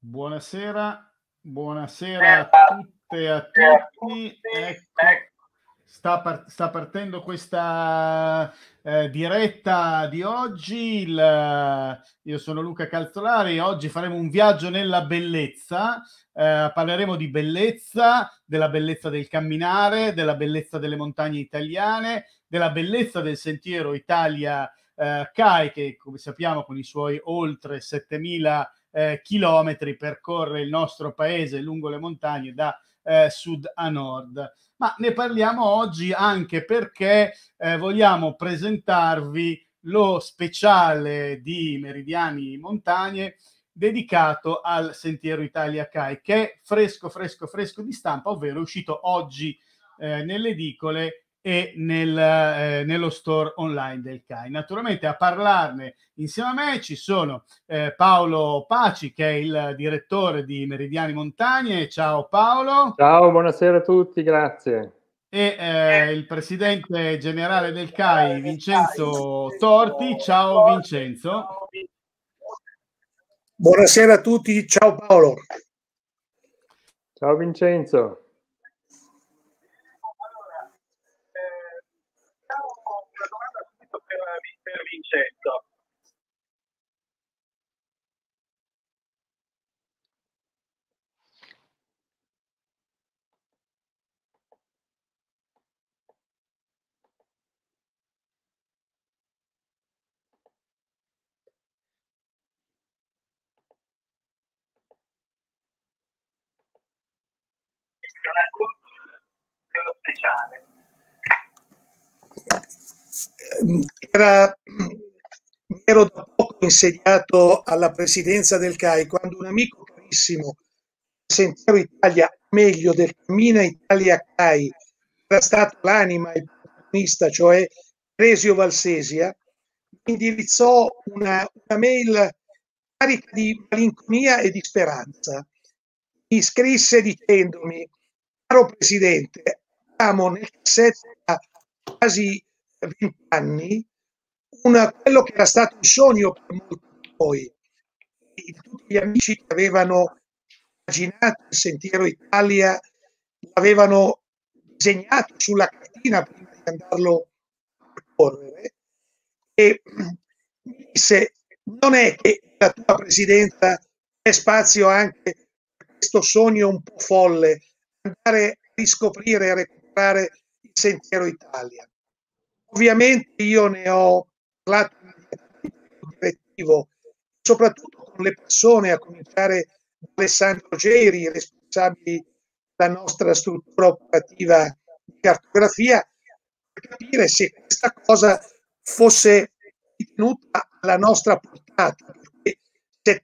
Buonasera, buonasera a tutte e a tutti. Ecco, sta, par- sta, partendo questa eh, diretta di oggi. Il, eh, io sono Luca Calzolari. Oggi faremo un viaggio nella bellezza. Eh, parleremo di bellezza, della bellezza del camminare, della bellezza delle montagne italiane, della bellezza del sentiero Italia eh, CAI, che come sappiamo con i suoi oltre 7000 eh, chilometri percorre il nostro paese lungo le montagne da eh, sud a nord. Ma ne parliamo oggi anche perché eh, vogliamo presentarvi lo speciale di Meridiani Montagne dedicato al Sentiero Italia CAI che è fresco, fresco, fresco di stampa, ovvero è uscito oggi eh, nelle edicole e nel, eh, nello store online del CAI. Naturalmente a parlarne insieme a me ci sono eh, Paolo Paci che è il direttore di Meridiani Montagne. Ciao Paolo. Ciao, buonasera a tutti, grazie. E eh, il presidente generale del CAI eh, Vincenzo Torti. Ciao Vincenzo. Buonasera a tutti, ciao Paolo. Ciao Vincenzo. concetto. speciale era, mm, ero da poco insediato alla presidenza del CAI quando un amico carissimo Sentiero Italia, meglio del Cammina Italia CAI, era stato l'anima, il protagonista, cioè Presio Valsesia, mi indirizzò una, una mail carica di malinconia e di speranza. Mi scrisse dicendomi, caro Presidente, siamo nel cassetto quasi vent'anni quello che era stato un sogno per molti di noi. E tutti gli amici che avevano immaginato il Sentiero Italia l'avevano disegnato sulla cartina prima di andarlo a correre e mi disse non è che la tua presidenza è spazio anche per questo sogno un po' folle, andare a riscoprire e recuperare il Sentiero Italia. Ovviamente io ne ho parlato direttivo, soprattutto con le persone, a cominciare da Alessandro Geri, responsabile della nostra struttura operativa di cartografia, per capire se questa cosa fosse ritenuta alla nostra portata, perché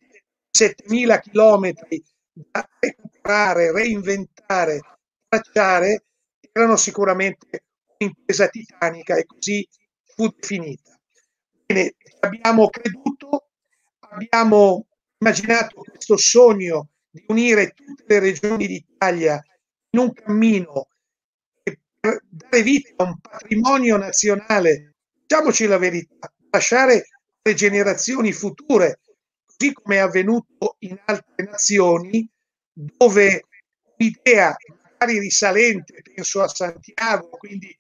7.000 chilometri da recuperare, reinventare, tracciare, erano sicuramente impresa titanica e così fu definita. Bene, abbiamo creduto, abbiamo immaginato questo sogno di unire tutte le regioni d'Italia in un cammino per dare vita a un patrimonio nazionale. Diciamoci la verità, lasciare le generazioni future, così come è avvenuto in altre nazioni, dove l'idea magari risalente, penso a Santiago, quindi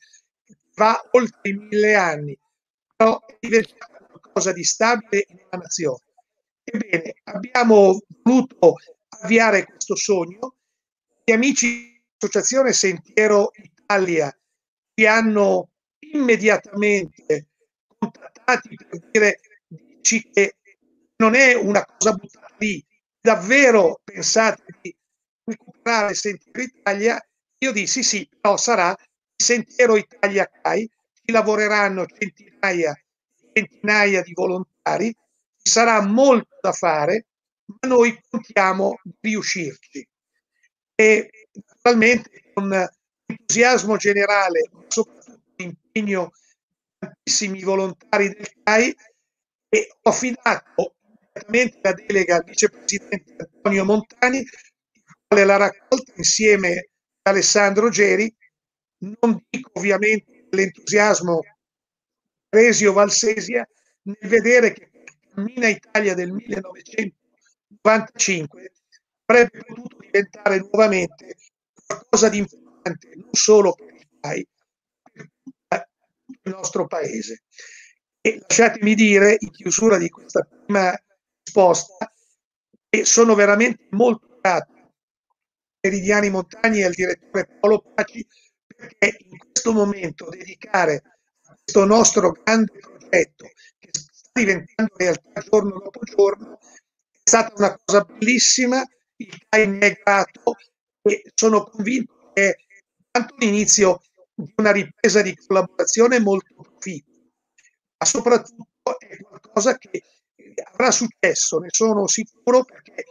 va oltre i mille anni, però è diventata qualcosa di stabile nella nazione. Ebbene, abbiamo voluto avviare questo sogno. Gli amici dell'Associazione Sentiero Italia ci hanno immediatamente contattati per dire che non è una cosa buttata lì, davvero pensate di recuperare Sentiero Italia? Io dissi sì, però sarà Sentiero Italia CAI, ci lavoreranno centinaia e centinaia di volontari, ci sarà molto da fare, ma noi contiamo di riuscirci. E naturalmente con entusiasmo generale, ma soprattutto l'impegno di tantissimi volontari del CAI, e ho affidato immediatamente la delega al vicepresidente Antonio Montani, quale la raccolta insieme ad Alessandro Geri non dico ovviamente l'entusiasmo Resio Valsesia nel vedere che Cammina Italia del 1995 avrebbe potuto diventare nuovamente qualcosa di importante non solo per il nostro paese. E lasciatemi dire, in chiusura di questa prima risposta, che sono veramente molto grato ai Meridiani Montagni e al direttore Paolo Paci perché in questo momento dedicare a questo nostro grande progetto che sta diventando realtà giorno dopo giorno è stata una cosa bellissima, il time è grato e sono convinto che è tanto l'inizio di una ripresa di collaborazione molto proficua, ma soprattutto è qualcosa che eh, avrà successo, ne sono sicuro perché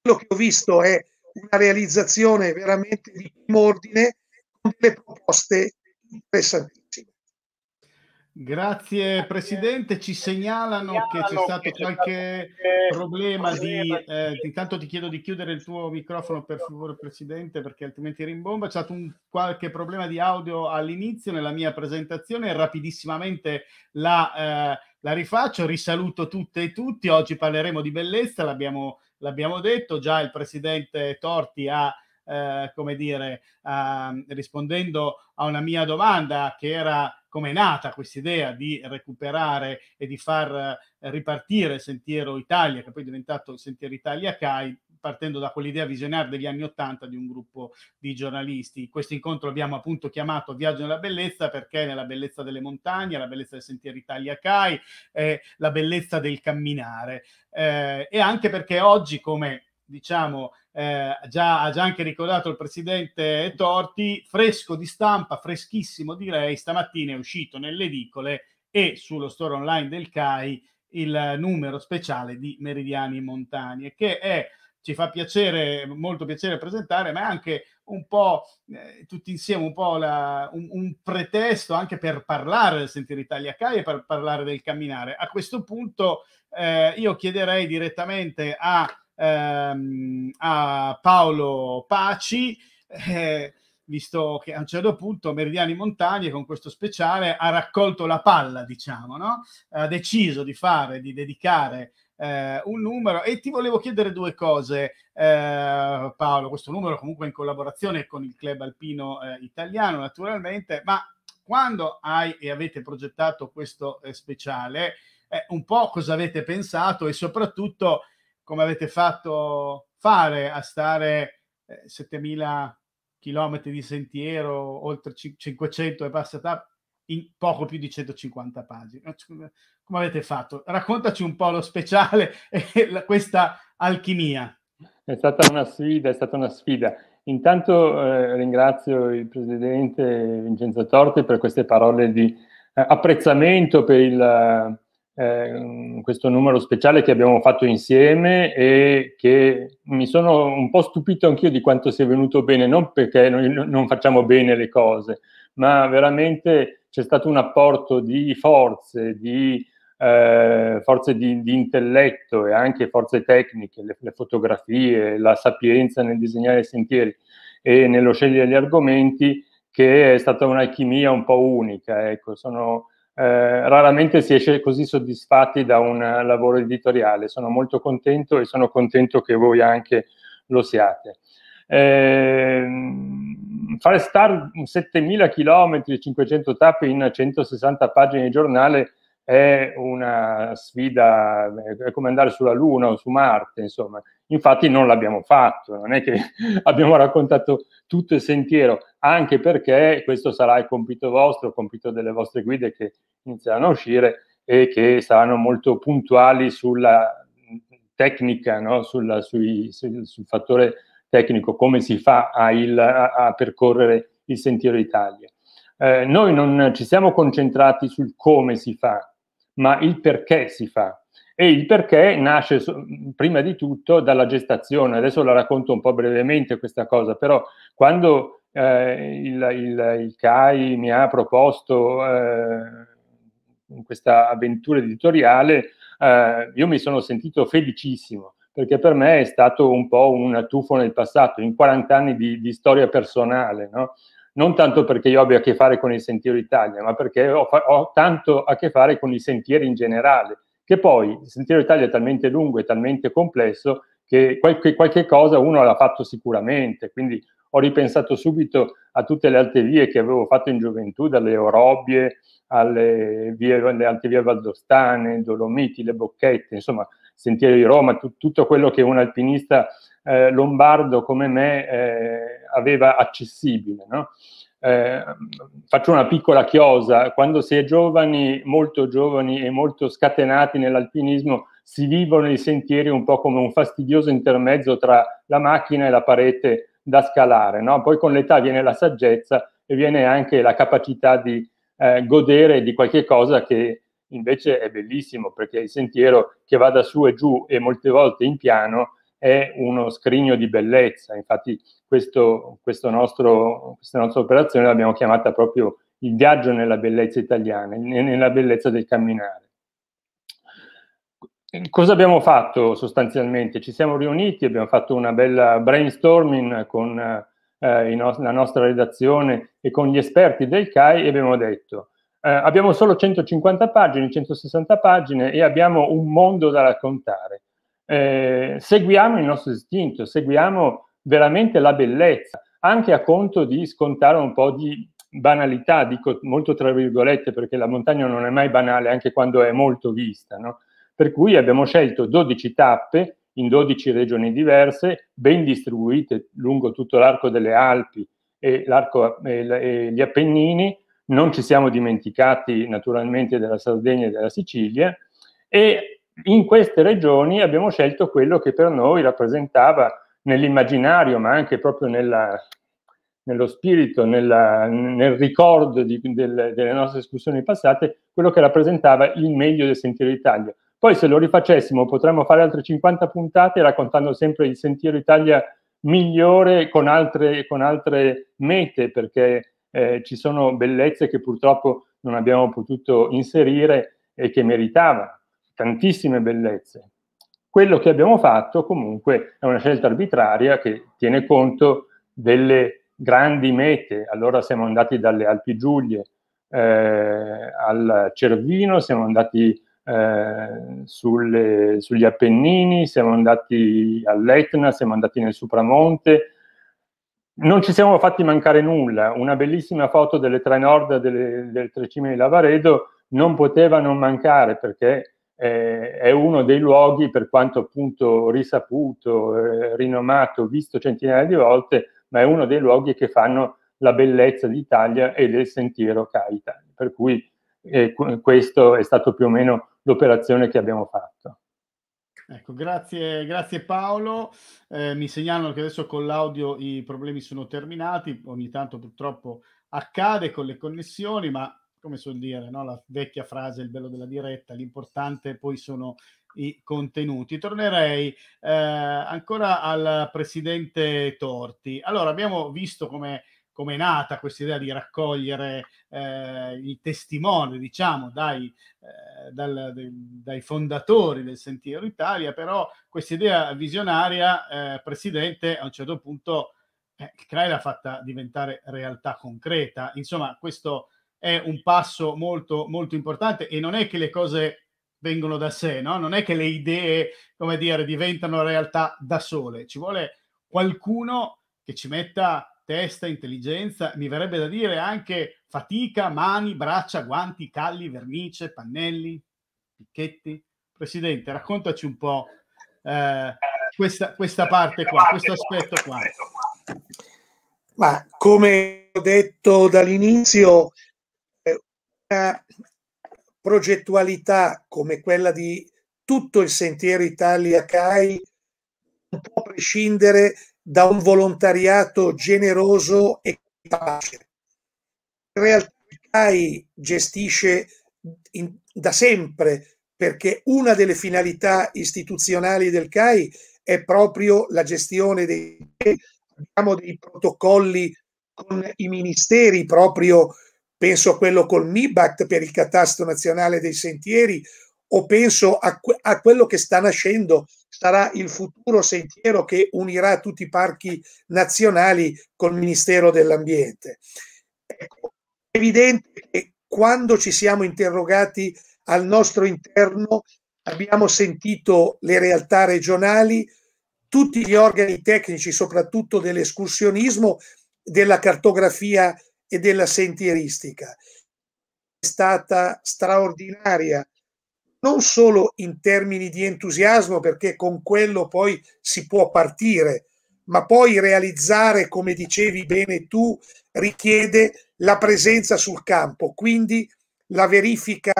quello che ho visto è una realizzazione veramente di primo ordine delle proposte interessantissime. Grazie Presidente, ci segnalano che c'è stato qualche problema di... Eh, intanto ti chiedo di chiudere il tuo microfono per favore Presidente perché altrimenti rimbomba. C'è stato un qualche problema di audio all'inizio nella mia presentazione, rapidissimamente la, eh, la rifaccio. Risaluto tutte e tutti, oggi parleremo di bellezza, l'abbiamo, l'abbiamo detto, già il Presidente Torti ha eh, come dire, eh, rispondendo a una mia domanda che era come è nata questa idea di recuperare e di far eh, ripartire il Sentiero Italia, che poi è diventato il Sentiero Italia CAI, partendo da quell'idea visionaria degli anni Ottanta di un gruppo di giornalisti. Questo incontro abbiamo appunto chiamato Viaggio nella bellezza perché nella bellezza delle montagne, la bellezza del sentiero Italia CAI, eh, la bellezza del camminare eh, e anche perché oggi come diciamo eh, già, ha già anche ricordato il presidente Torti, fresco di stampa, freschissimo direi, stamattina è uscito nelle edicole e sullo store online del CAI il numero speciale di Meridiani Montani, che è, ci fa piacere, molto piacere presentare, ma è anche un po' eh, tutti insieme un po' la, un, un, pretesto anche per parlare del Sentire Italia CAI e per parlare del camminare. A questo punto eh, io chiederei direttamente a ehm, a Paolo Paci, eh, visto che a un certo punto Meridiani Montagne con questo speciale ha raccolto la palla, diciamo, no? ha deciso di fare, di dedicare eh, un numero e ti volevo chiedere due cose eh, Paolo, questo numero comunque in collaborazione con il club alpino eh, italiano naturalmente, ma quando hai e avete progettato questo eh, speciale, eh, un po' cosa avete pensato e soprattutto come avete fatto fare a stare eh, 7000 km di sentiero, oltre 500 e passata in poco più di 150 pagine. Eh, come avete fatto? Raccontaci un po' lo speciale e la, questa alchimia. È stata una sfida, è stata una sfida. Intanto eh, ringrazio il presidente Vincenzo Torte per queste parole di eh, apprezzamento per il Ehm, questo numero speciale che abbiamo fatto insieme e che mi sono un po' stupito anch'io di quanto sia venuto bene, non perché noi non facciamo bene le cose, ma veramente c'è stato un apporto di forze, di eh, forze di, di, intelletto e anche forze tecniche, le, le, fotografie, la sapienza nel disegnare i sentieri e nello scegliere gli argomenti, che è stata un'alchimia un po' unica. Ecco, sono, eh, raramente si esce così soddisfatti da un eh, lavoro editoriale. Sono molto contento e sono contento che voi anche lo siate. Eh, fare star 7000 km, 500 tappe in 160 pagine di giornale è una sfida, è come andare sulla Luna o su Marte, insomma. Infatti non l'abbiamo fatto, non è che abbiamo raccontato tutto il sentiero, anche perché questo sarà il compito vostro, il compito delle vostre guide che iniziano a uscire e che saranno molto puntuali sulla tecnica, no? Sulla, sui, sul, sul fattore tecnico, come si fa a, il, a, a percorrere il sentiero Italia. Eh, noi non ci siamo concentrati sul come si fa, ma il perché si fa. E il perché nasce prima di tutto dalla gestazione. Adesso la racconto un po' brevemente questa cosa, però quando eh, il, il, il, CAI mi ha proposto eh, questa avventura editoriale, eh, io mi sono sentito felicissimo perché per me è stato un po' un tuffo nel passato, in 40 anni di, di storia personale, no? non tanto perché io abbia a che fare con il Sentiero Italia, ma perché ho, ho tanto a che fare con i sentieri in generale, che poi il Sentiero Italia è talmente lungo e talmente complesso che qualche, qualche cosa uno l'ha fatto sicuramente, quindi ho ripensato subito a tutte le altre vie che avevo fatto in gioventù, dalle Orobbie alle, vie, alle altre vie valdostane, Dolomiti, le Bocchette, insomma, Sentiero di Roma, tu, tutto quello che un alpinista eh, lombardo come me eh, aveva accessibile. No? Eh, faccio una piccola chiosa, quando si è giovani, molto giovani e molto scatenati nell'alpinismo, si vivono i sentieri un po' come un fastidioso intermezzo tra la macchina e la parete da scalare. No? Poi con l'età viene la saggezza e viene anche la capacità di eh, godere di qualche cosa che invece è bellissimo perché il sentiero che vada su e giù e molte volte in piano è uno scrigno di bellezza, infatti questo, questo nostro, questa nostra operazione l'abbiamo chiamata proprio il viaggio nella bellezza italiana, nella bellezza del camminare. Cosa abbiamo fatto sostanzialmente? Ci siamo riuniti, abbiamo fatto una bella brainstorming con eh, no- la nostra redazione e con gli esperti del CAI e abbiamo detto eh, abbiamo solo 150 pagine, 160 pagine e abbiamo un mondo da raccontare. Eh, seguiamo il nostro istinto, seguiamo veramente la bellezza, anche a conto di scontare un po' di banalità, dico molto tra virgolette perché la montagna non è mai banale anche quando è molto vista, no? per cui abbiamo scelto 12 tappe in 12 regioni diverse, ben distribuite lungo tutto l'arco delle Alpi e, l'arco, e gli Appennini, non ci siamo dimenticati naturalmente della Sardegna e della Sicilia e in queste regioni abbiamo scelto quello che per noi rappresentava nell'immaginario, ma anche proprio nella, nello spirito, nella, nel ricordo di, del, delle nostre discussioni passate, quello che rappresentava il meglio del Sentiero Italia. Poi se lo rifacessimo potremmo fare altre 50 puntate raccontando sempre il Sentiero Italia migliore con altre, con altre mete, perché eh, ci sono bellezze che purtroppo non abbiamo potuto inserire e che meritavano tantissime bellezze. Quello che abbiamo fatto comunque è una scelta arbitraria che tiene conto delle grandi mete. Allora siamo andati dalle Alpi Giulie eh, al Cervino, siamo andati eh, sulle, sugli Appennini, siamo andati all'Etna, siamo andati nel Supramonte. Non ci siamo fatti mancare nulla. Una bellissima foto delle tre nord delle, delle tre cime di Lavaredo non poteva non mancare perché eh, è uno dei luoghi, per quanto appunto risaputo, eh, rinomato, visto centinaia di volte, ma è uno dei luoghi che fanno la bellezza d'Italia e del sentiero che Per cui eh, questo è stato più o meno l'operazione che abbiamo fatto. Ecco, grazie, grazie Paolo. Eh, mi segnalano che adesso con l'audio i problemi sono terminati. Ogni tanto purtroppo accade con le connessioni, ma come suol dire, no? la vecchia frase, il bello della diretta, l'importante poi sono i contenuti. Tornerei eh, ancora al presidente Torti. Allora, abbiamo visto come come è nata questa idea di raccogliere eh, il testimone, diciamo, dai, eh, dal, de, dai, fondatori del Sentiero Italia, però questa idea visionaria, eh, Presidente, a un certo punto eh, CRAI l'ha fatta diventare realtà concreta. Insomma, questo è un passo molto, molto importante e non è che le cose vengono da sé, no? non è che le idee, come dire, diventano realtà da sole, ci vuole qualcuno che ci metta testa, intelligenza, mi verrebbe da dire anche fatica, mani, braccia, guanti, calli, vernice, pannelli, picchetti. Presidente, raccontaci un po' eh, questa, questa parte qua, questo aspetto qua. Ma come ho detto dall'inizio, una progettualità come quella di tutto il sentiero Italia CAI non può prescindere da un volontariato generoso e capace. In realtà CAI gestisce in, da sempre perché una delle finalità istituzionali del CAI è proprio la gestione dei, abbiamo dei protocolli con i ministeri proprio penso a quello col MIBACT per il catasto nazionale dei sentieri o penso a, a, quello che sta nascendo, sarà il futuro sentiero che unirà tutti i parchi nazionali col Ministero dell'Ambiente. Ecco, è evidente che quando ci siamo interrogati al nostro interno abbiamo sentito le realtà regionali, tutti gli organi tecnici, soprattutto dell'escursionismo, della cartografia e della sentieristica. È stata straordinaria, non solo in termini di entusiasmo, perché con quello poi si può partire, ma poi realizzare, come dicevi bene tu, richiede la presenza sul campo, quindi la verifica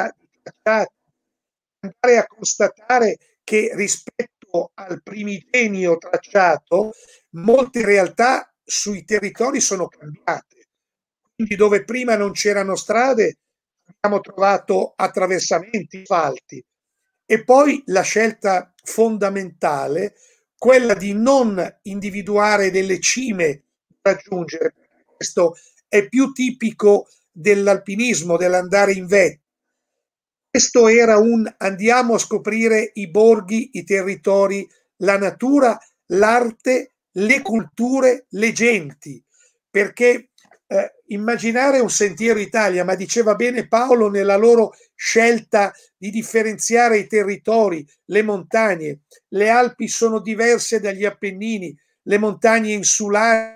andare a constatare che rispetto al primigenio tracciato molte realtà sui territori sono cambiate quindi dove prima non c'erano strade abbiamo trovato attraversamenti, falti. E poi la scelta fondamentale, quella di non individuare delle cime da raggiungere. Questo è più tipico dell'alpinismo, dell'andare in vetta. Questo era un andiamo a scoprire i borghi, i territori, la natura, l'arte, le culture, le genti, perché eh, immaginare un sentiero Italia, ma diceva bene Paolo nella loro scelta di differenziare i territori, le montagne. Le Alpi sono diverse dagli Appennini, le montagne insulari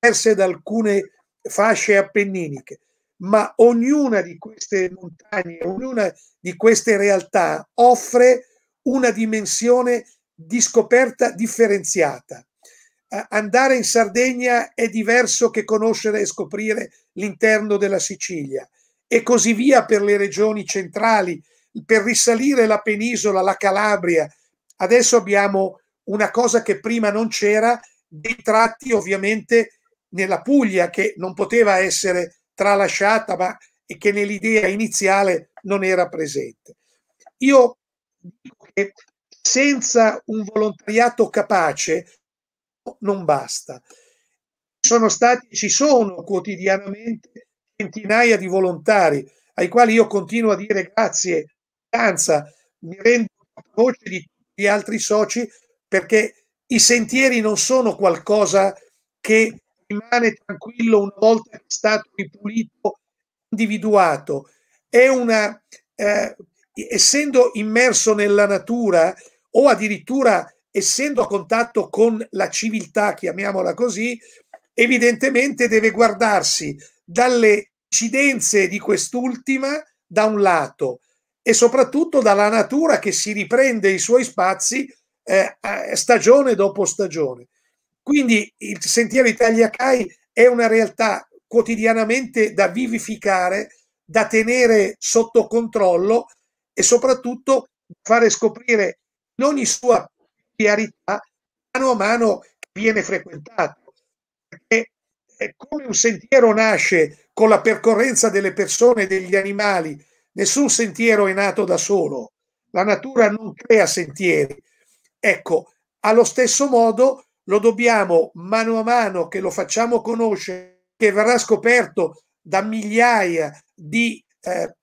diverse da alcune fasce appenniniche, ma ognuna di queste montagne, ognuna di queste realtà offre una dimensione di scoperta differenziata andare in Sardegna è diverso che conoscere e scoprire l'interno della Sicilia e così via per le regioni centrali, per risalire la penisola, la Calabria. Adesso abbiamo una cosa che prima non c'era, dei tratti ovviamente nella Puglia che non poteva essere tralasciata, ma e che nell'idea iniziale non era presente. Io dico che senza un volontariato capace non basta. Sono stati, ci sono quotidianamente centinaia di volontari ai quali io continuo a dire grazie, danza, mi rendo voce di, gli altri soci perché i sentieri non sono qualcosa che rimane tranquillo una volta che è stato ripulito, individuato. È una, eh, essendo immerso nella natura o addirittura essendo a contatto con la civiltà, chiamiamola così, evidentemente deve guardarsi dalle incidenze di quest'ultima da un lato e soprattutto dalla natura che si riprende i suoi spazi eh, stagione dopo stagione. Quindi il sentiero Italia-Cai è una realtà quotidianamente da vivificare, da tenere sotto controllo e soprattutto fare scoprire in ogni sua peculiarità mano a mano viene frequentato. Perché eh, come un sentiero nasce con la percorrenza delle persone e degli animali, nessun sentiero è nato da solo. La natura non crea sentieri. Ecco, allo stesso modo lo dobbiamo mano a mano che lo facciamo conoscere, che verrà scoperto da migliaia di eh,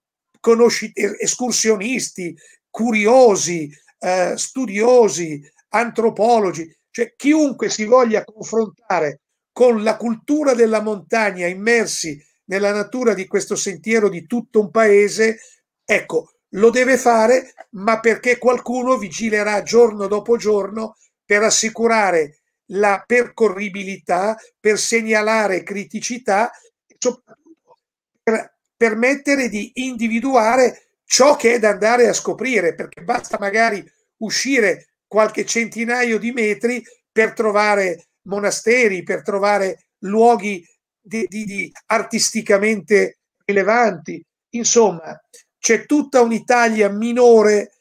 escursionisti, curiosi, eh, studiosi, antropologi, cioè chiunque si voglia confrontare con la cultura della montagna immersi nella natura di questo sentiero di tutto un paese, ecco, lo deve fare, ma perché qualcuno vigilerà giorno dopo giorno per assicurare la percorribilità, per segnalare criticità, soprattutto per permettere di individuare ciò che è da andare a scoprire, perché basta magari uscire qualche centinaio di metri per trovare monasteri, per trovare luoghi di, di, di artisticamente rilevanti. Insomma, c'è tutta un'Italia minore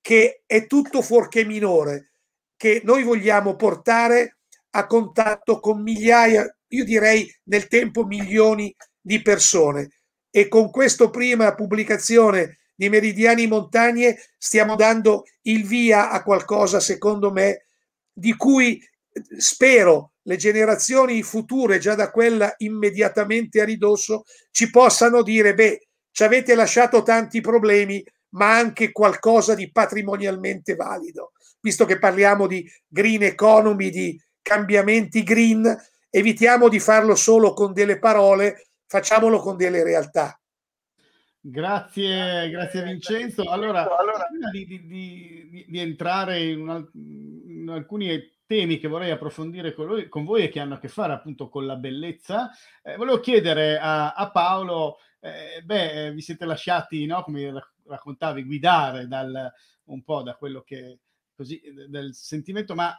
che è tutto fuorché minore, che noi vogliamo portare a contatto con migliaia, io direi nel tempo milioni di persone. E con questa prima pubblicazione di meridiani montagne stiamo dando il via a qualcosa, secondo me, di cui eh, spero le generazioni future, già da quella immediatamente a ridosso, ci possano dire, beh, ci avete lasciato tanti problemi, ma anche qualcosa di patrimonialmente valido, visto che parliamo di green economy, di cambiamenti green, evitiamo di farlo solo con delle parole, facciamolo con delle realtà. Grazie, grazie Vincenzo. Allora, prima di, di, di, di entrare in, al- in, alcuni temi che vorrei approfondire con, lui, con, voi e che hanno a che fare appunto con la bellezza, eh, volevo chiedere a, a Paolo, eh, beh, eh, vi siete lasciati, no, come raccontavi, guidare dal, un po' da quello che, così, del sentimento, ma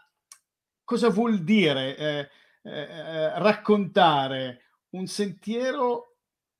cosa vuol dire eh, eh, eh raccontare un sentiero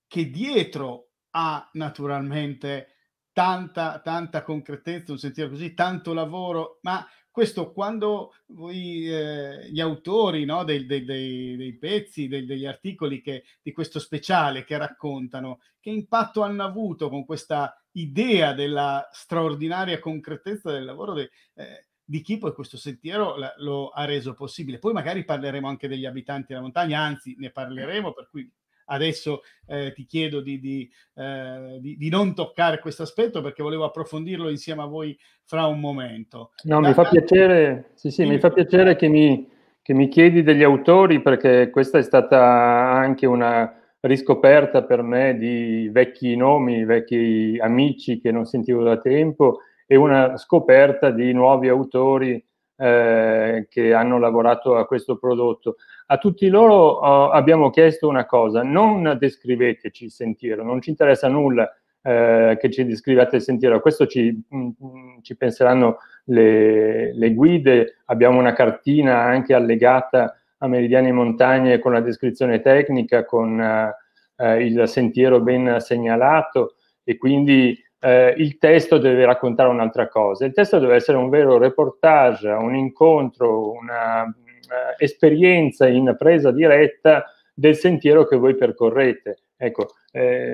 che dietro ha naturalmente tanta, tanta concretezza, un sentiero così, tanto lavoro, ma questo quando voi, eh, gli autori no, dei, dei, dei, dei, pezzi, degli articoli che, di questo speciale che raccontano, che impatto hanno avuto con questa idea della straordinaria concretezza del lavoro de, eh, di chi poi questo sentiero la, lo ha reso possibile. Poi magari parleremo anche degli abitanti della montagna, anzi ne parleremo, per cui adesso eh, ti chiedo di, di, eh, di, di non toccare questo aspetto perché volevo approfondirlo insieme a voi fra un momento. No, mi fa piacere, sì, sì, mi fa piacere che mi, che mi chiedi degli autori perché questa è stata anche una riscoperta per me di vecchi nomi, vecchi amici che non sentivo da tempo e una scoperta di nuovi autori eh, che hanno lavorato a questo prodotto. A tutti loro uh, abbiamo chiesto una cosa, non descriveteci il sentiero, non ci interessa nulla eh, che ci descrivate il sentiero, a questo ci, mh, mm, mm, ci penseranno le, le, guide, abbiamo una cartina anche allegata a Meridiani e Montagne con la descrizione tecnica, con uh, uh, il sentiero ben segnalato e quindi eh, il testo deve raccontare un'altra cosa. Il testo deve essere un vero reportage, un incontro, una, eh, esperienza in presa diretta del sentiero che voi percorrete. Ecco, eh,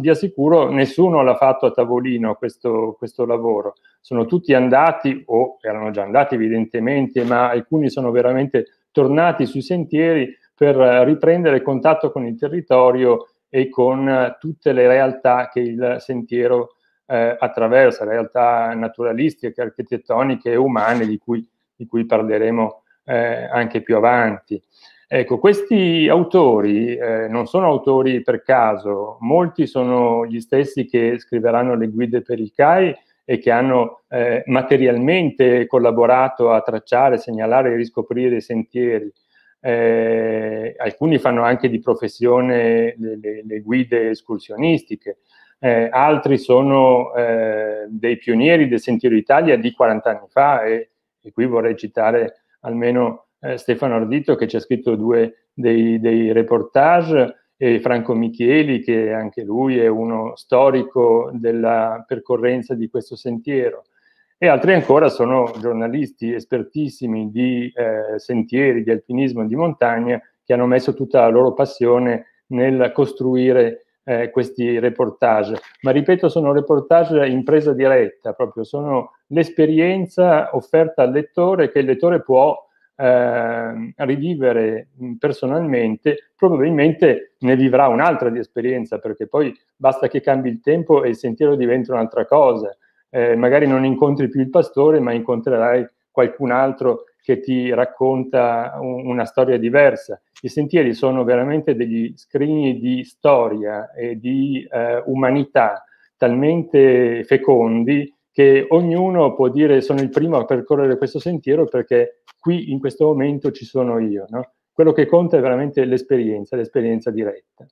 vi assicuro, nessuno l'ha fatto a tavolino questo, questo, lavoro. Sono tutti andati, o erano già andati evidentemente, ma alcuni sono veramente tornati sui sentieri per eh, riprendere contatto con il territorio e con eh, tutte le realtà che il sentiero eh, attraversa, realtà naturalistiche, architettoniche e umane di cui, di cui parleremo eh, anche più avanti. Ecco, questi autori eh, non sono autori per caso, molti sono gli stessi che scriveranno le guide per il CAI e che hanno eh, materialmente collaborato a tracciare, segnalare e riscoprire dei sentieri. Eh, alcuni fanno anche di professione le, le, le guide escursionistiche, eh, altri sono eh, dei pionieri del Sentiero Italia di 40 anni fa e, e qui vorrei citare almeno eh, Stefano Ardito che ci ha scritto due dei, dei, reportage e Franco Micheli che anche lui è uno storico della percorrenza di questo sentiero e altri ancora sono giornalisti espertissimi di eh, sentieri, di alpinismo, e di montagna che hanno messo tutta la loro passione nel costruire eh, questi reportage. Ma ripeto, sono reportage in presa diretta, proprio sono l'esperienza offerta al lettore che il lettore può eh, rivivere personalmente, probabilmente ne vivrà un'altra di esperienza, perché poi basta che cambi il tempo e il sentiero diventa un'altra cosa. Eh, magari non incontri più il pastore, ma incontrerai qualcun altro che ti racconta un, una storia diversa. I sentieri sono veramente degli scrigni di storia e di eh, umanità talmente fecondi che ognuno può dire sono il primo a percorrere questo sentiero perché qui in questo momento ci sono io. No? Quello che conta è veramente l'esperienza, l'esperienza diretta.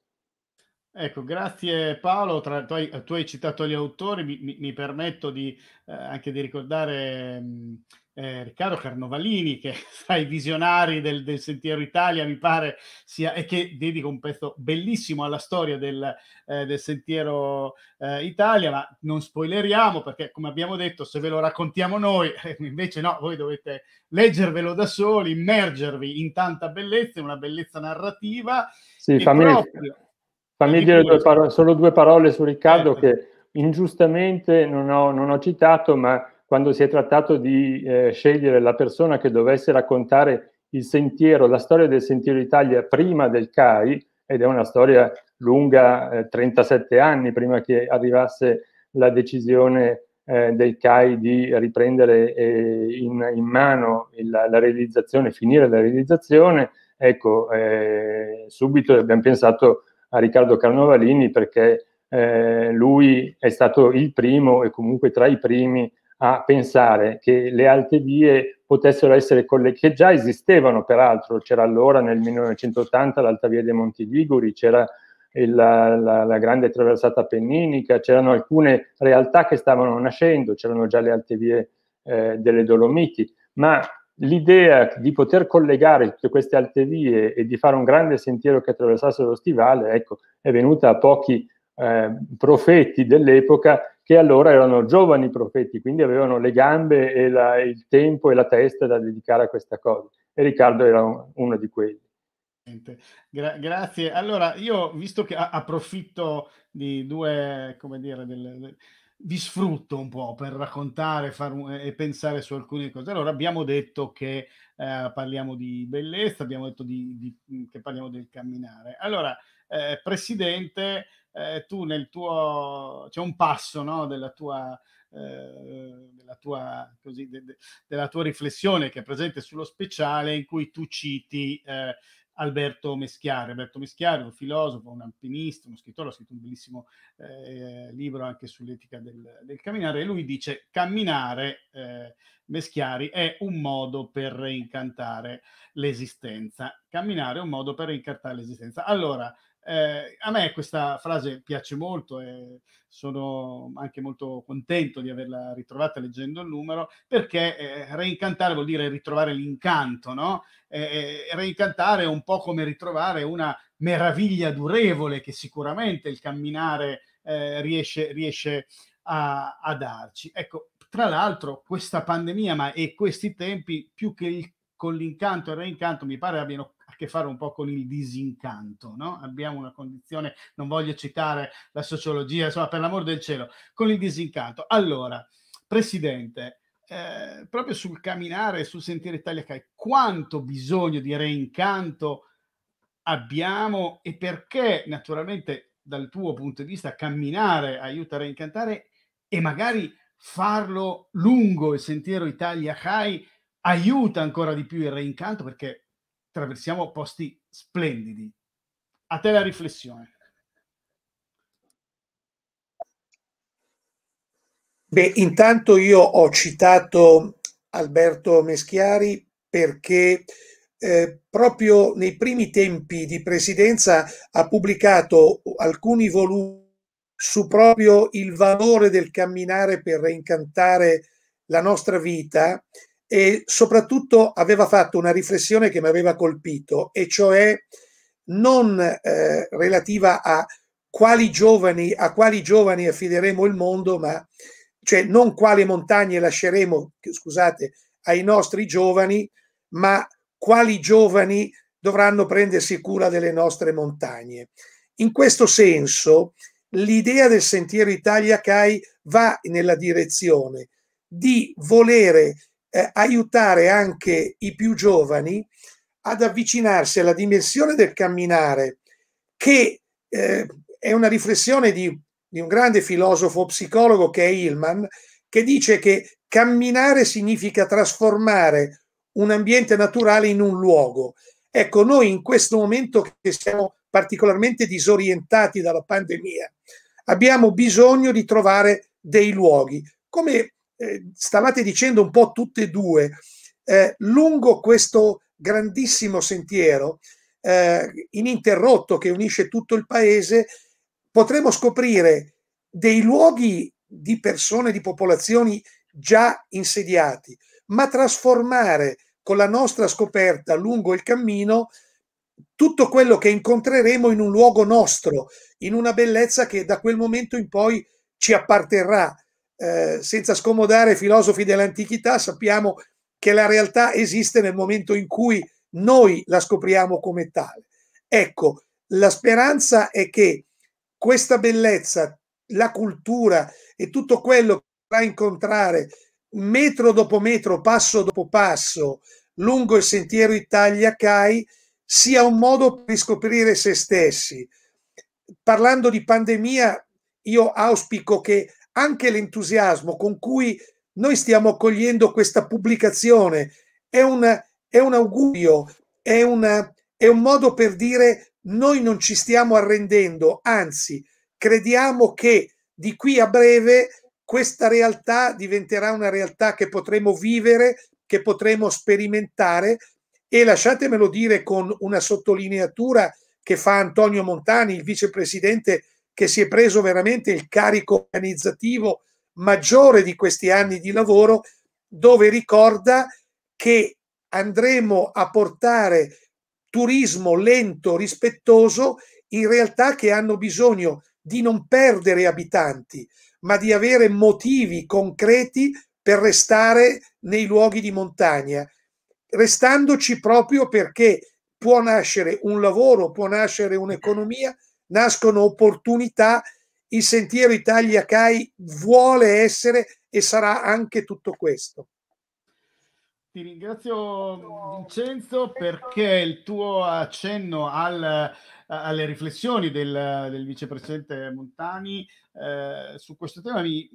Ecco, grazie Paolo, Tra, tu, hai, tu, hai, citato gli autori, mi, mi, mi permetto di, eh, anche di ricordare mm, eh, Riccardo Carnovalini, che tra i visionari del, del, Sentiero Italia mi pare sia, e che dedica un pezzo bellissimo alla storia del, eh, del Sentiero eh, Italia, ma non spoileriamo perché, come abbiamo detto, se ve lo raccontiamo noi, invece no, voi dovete leggervelo da soli, immergervi in tanta bellezza, in una bellezza narrativa. Sì, fammi, proprio... Fammi dire due eh. parole, solo due parole su Riccardo eh. che ingiustamente non ho, non ho, citato, ma quando si è trattato di eh, scegliere la persona che dovesse raccontare il sentiero, la storia del Sentiero Italia prima del CAI, ed è una storia lunga, eh, 37 anni prima che arrivasse la decisione eh, del CAI di riprendere eh, in, in, mano il, la realizzazione, finire la realizzazione, ecco, eh, subito abbiamo pensato a Riccardo Carnovalini perché eh, lui è stato il primo e comunque tra i primi a pensare che le alte vie potessero essere quelle che già esistevano peraltro, c'era allora nel 1980 l'Alta Via dei Monti Liguri, c'era il, la, la, la, grande traversata penninica, c'erano alcune realtà che stavano nascendo, c'erano già le alte vie eh, delle Dolomiti, ma l'idea di poter collegare tutte queste alte vie e di fare un grande sentiero che attraversasse lo stivale, ecco, è venuta a pochi eh, profeti dell'epoca che allora erano giovani profeti, quindi avevano le gambe e la, il tempo e la testa da dedicare a questa cosa. E Riccardo era un, uno di quelli. Gra- grazie. Allora, io visto che approfitto di due, come dire, delle, vi sfrutto un po' per raccontare un, eh, e pensare su alcune cose. Allora, abbiamo detto che eh, parliamo di bellezza, abbiamo detto di, di, mm, che parliamo del camminare. Allora, eh, Presidente, eh, tu nel tuo... c'è un passo no, della tua... Eh, della tua, così, de, de, della tua, riflessione che è presente sullo speciale in cui tu citi eh, Alberto Meschiare. Alberto Meschiari un filosofo, un alpinista, uno scrittore, ha scritto un bellissimo eh, libro anche sull'etica del, del, camminare e lui dice camminare, eh, Meschiari, è un modo per reincantare l'esistenza. Camminare è un modo per reincantare l'esistenza. Allora, eh, a me questa frase piace molto e sono anche molto contento di averla ritrovata leggendo il numero, perché eh, reincantare vuol dire ritrovare l'incanto, no? Eh, eh reincantare è un po' come ritrovare una meraviglia durevole che sicuramente il camminare eh, riesce, riesce a, a darci. Ecco, tra l'altro questa pandemia ma, e questi tempi più che il con l'incanto e il reincanto mi pare abbiano che fare un po' con il disincanto, no? Abbiamo una condizione, non voglio citare la sociologia, insomma, per l'amor del cielo, con il disincanto. Allora, Presidente, eh, proprio sul camminare, sul sentire Italia Cai, quanto bisogno di reincanto abbiamo e perché naturalmente dal tuo punto di vista camminare aiuta a reincantare e magari farlo lungo il sentiero Italia High aiuta ancora di più il reincanto perché attraversiamo posti splendidi. A te la riflessione. Beh, intanto io ho citato Alberto Meschiari perché eh, proprio nei primi tempi di presidenza ha pubblicato alcuni volumi su proprio il valore del camminare per reincantare la nostra vita e soprattutto aveva fatto una riflessione che mi aveva colpito, e cioè non eh, relativa a quali giovani, a quali giovani affideremo il mondo, ma cioè non quale montagne lasceremo, scusate, ai nostri giovani, ma quali giovani dovranno prendersi cura delle nostre montagne. In questo senso, l'idea del Sentiero Italia CAI va nella direzione di volere eh, aiutare anche i più giovani ad avvicinarsi alla dimensione del camminare, che eh, è una riflessione di, di, un grande filosofo psicologo che è Hillman, che dice che camminare significa trasformare un ambiente naturale in un luogo. Ecco, noi in questo momento che siamo particolarmente disorientati dalla pandemia, abbiamo bisogno di trovare dei luoghi, come eh, stavate dicendo un po' tutte e due, eh, lungo questo grandissimo sentiero eh, ininterrotto che unisce tutto il paese, potremo scoprire dei luoghi di persone, di popolazioni già insediati, ma trasformare con la nostra scoperta lungo il cammino tutto quello che incontreremo in un luogo nostro, in una bellezza che da quel momento in poi ci apparterrà eh, senza scomodare filosofi dell'antichità, sappiamo che la realtà esiste nel momento in cui noi la scopriamo come tale. Ecco, la speranza è che questa bellezza, la cultura e tutto quello che va a incontrare metro dopo metro, passo dopo passo, lungo il sentiero Italia-CAI, sia un modo per riscoprire se stessi. Parlando di pandemia, io auspico che anche l'entusiasmo con cui noi stiamo accogliendo questa pubblicazione è un, è un augurio, è, una, è un modo per dire noi non ci stiamo arrendendo, anzi crediamo che di qui a breve questa realtà diventerà una realtà che potremo vivere, che potremo sperimentare e lasciatemelo dire con una sottolineatura che fa Antonio Montani, il vicepresidente che si è preso veramente il carico organizzativo maggiore di questi anni di lavoro, dove ricorda che andremo a portare turismo lento, rispettoso, in realtà che hanno bisogno di non perdere abitanti, ma di avere motivi concreti per restare nei luoghi di montagna, restandoci proprio perché può nascere un lavoro, può nascere un'economia, nascono opportunità, il sentiero Italia CAI vuole essere e sarà anche tutto questo. Ti ringrazio Vincenzo perché il tuo accenno al, alle riflessioni del, del vicepresidente Montani eh, su questo tema mi,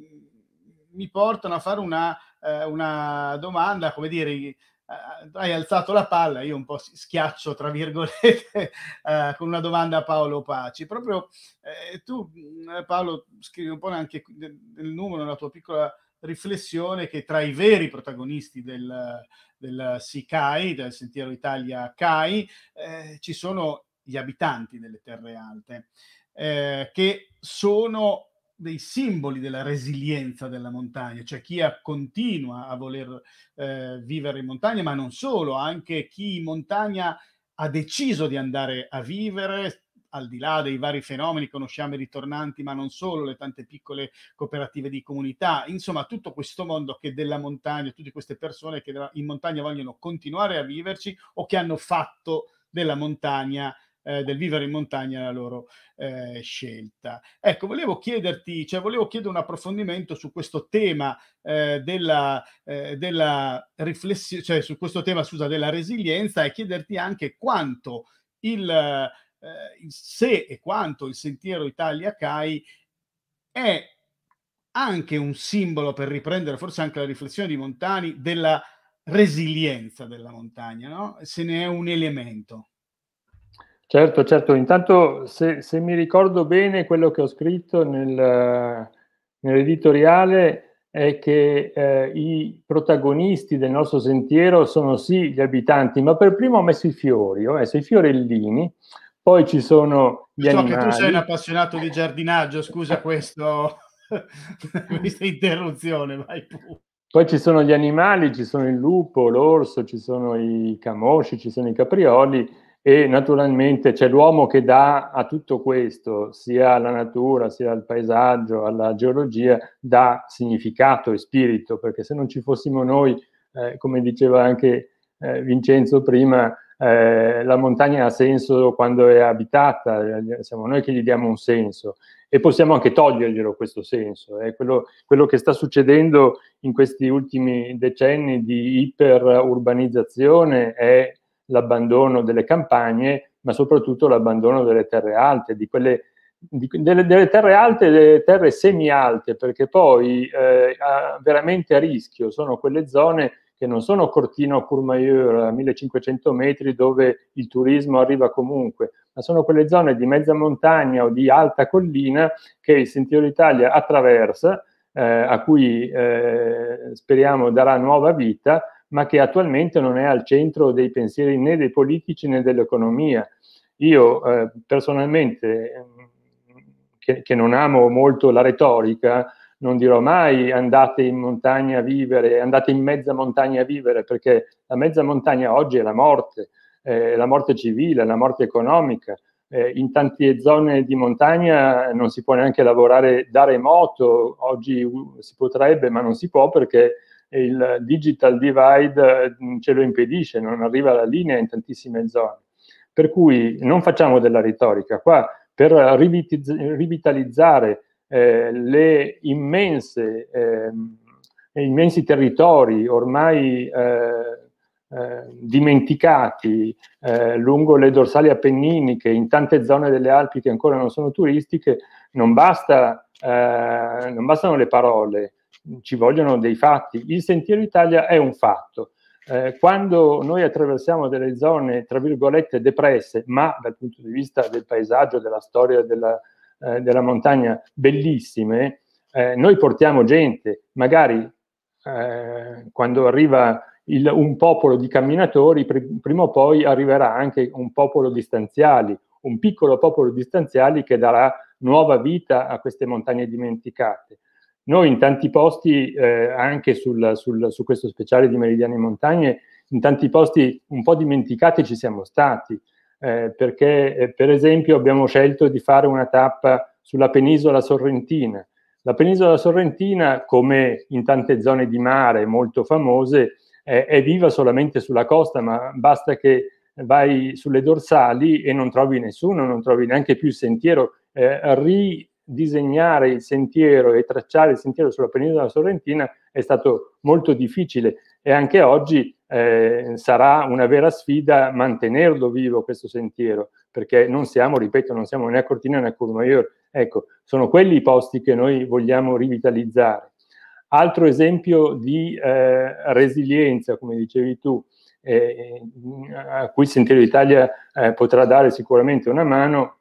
mi portano a fare una, eh, una domanda, come dire, eh, hai alzato la palla, io un po' schiaccio, tra virgolette, eh, con una domanda a Paolo Paci. Proprio eh, tu, mm, eh, Paolo, scrivi un po' anche nel numero, nella tua piccola riflessione, che tra i veri protagonisti del, del SICAI, del Sentiero Italia CAI, eh, ci sono gli abitanti delle terre alte, eh, che sono dei simboli della resilienza della montagna, cioè chi continua a voler eh, vivere in montagna, ma non solo, anche chi in montagna ha deciso di andare a vivere, al di là dei vari fenomeni, conosciamo i ritornanti, ma non solo, le tante piccole cooperative di comunità, insomma tutto questo mondo che della montagna, tutte queste persone che in montagna vogliono continuare a viverci o che hanno fatto della montagna eh, del vivere in montagna la loro eh, scelta. Ecco, volevo chiederti, cioè volevo chiedere un approfondimento su questo tema eh, della, eh, della riflessione, cioè su questo tema, scusa, della resilienza e chiederti anche quanto eh, il, se e quanto il sentiero Italia CAI è anche un simbolo per riprendere forse anche la riflessione di Montani della resilienza della montagna, no? Se ne è un elemento. Certo, certo, intanto se, se mi ricordo bene quello che ho scritto nel, nell'editoriale è che eh, i protagonisti del nostro sentiero sono sì gli abitanti, ma per primo ho messo i fiori, ho messo i fiorellini, poi ci sono gli so animali. So che tu sei un appassionato di giardinaggio, scusa eh. questo, questa interruzione, vai pure. Poi ci sono gli animali, ci sono il lupo, l'orso, ci sono i camosci, ci sono i caprioli e naturalmente c'è l'uomo che dà a tutto questo, sia alla natura, sia al paesaggio, alla geologia, dà significato e spirito, perché se non ci fossimo noi, eh, come diceva anche eh, Vincenzo prima, eh, la montagna ha senso quando è abitata, eh, siamo noi che gli diamo un senso e possiamo anche toglierglielo questo senso. È quello, quello, che sta succedendo in questi ultimi decenni di iperurbanizzazione è l'abbandono delle campagne, ma soprattutto l'abbandono delle terre alte, di quelle, di, delle, delle, terre alte e delle terre semi-alte, perché poi eh, a, veramente a rischio sono quelle zone che non sono Cortino Courmayeur a 1500 metri dove il turismo arriva comunque, ma sono quelle zone di mezza montagna o di alta collina che il Sentiero d'Italia attraversa, eh, a cui eh, speriamo darà nuova vita, ma che attualmente non è al centro dei pensieri né dei politici né dell'economia. Io eh, personalmente, mm, che, che, non amo molto la retorica, non dirò mai andate in montagna a vivere, andate in mezza montagna a vivere, perché la mezza montagna oggi è la morte, eh, la morte civile, la morte economica. Eh, in tante zone di montagna non si può neanche lavorare da remoto, oggi si potrebbe, ma non si può perché il digital divide eh, ce lo impedisce, non arriva la linea in tantissime zone. Per cui non facciamo della retorica, qua per rivitalizzare eh, le immense, eh, immensi territori ormai eh, eh dimenticati eh, lungo le dorsali appenniniche, in tante zone delle Alpi che ancora non sono turistiche, non, basta, non bastano le parole, ci vogliono dei fatti. Il Sentiero Italia è un fatto. Eh, quando noi attraversiamo delle zone, tra virgolette, depresse, ma dal punto di vista del paesaggio, della storia della, eh, della montagna, bellissime, eh, noi portiamo gente, magari eh, quando arriva il, un popolo di camminatori, pr- prima o poi arriverà anche un popolo di stanziali, un piccolo popolo di stanziali che darà nuova vita a queste montagne dimenticate. Noi in tanti posti, eh, anche sul, sul, su questo speciale di Meridiane Montagne, in tanti posti un po' dimenticati ci siamo stati, eh, perché eh, per esempio abbiamo scelto di fare una tappa sulla penisola sorrentina. La penisola sorrentina, come in tante zone di mare molto famose, è viva solamente sulla costa, ma basta che vai sulle dorsali e non trovi nessuno, non trovi neanche più il sentiero, eh, disegnare il sentiero e tracciare il sentiero sulla penisola sorrentina è stato molto difficile e anche oggi eh, sarà una vera sfida mantenerlo vivo questo sentiero, perché non siamo, ripeto, non siamo né a Cortina né a Courmayeur. Ecco, sono quelli i posti che noi vogliamo rivitalizzare. Altro esempio di eh, resilienza, come dicevi tu, eh, a cui Sentiero d'Italia eh, potrà dare sicuramente una mano,